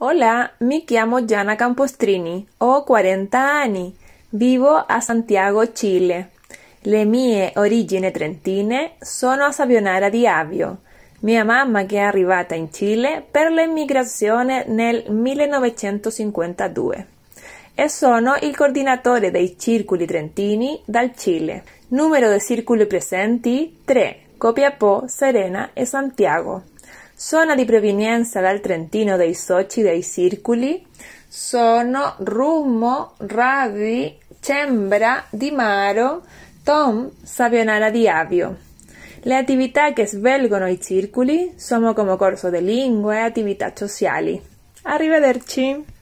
Hola, mi chiamo Gianna Campostrini, ho 40 anni, vivo a Santiago, Cile. Le mie origini trentine sono a Savionara di Avio. Mia mamma che è arrivata in Cile per l'immigrazione nel 1952 e sono il coordinatore dei circoli trentini dal Cile. Numero di circoli presenti 3, Copiapó, Serena e Santiago sono di provenienza dal Trentino dei Soci dei Circoli, sono Rummo, Ravi, Cembra, Di Maro, Tom, Savionara di Avio. Le attività che svelgono i circoli sono come corso di lingua e attività sociali. Arrivederci!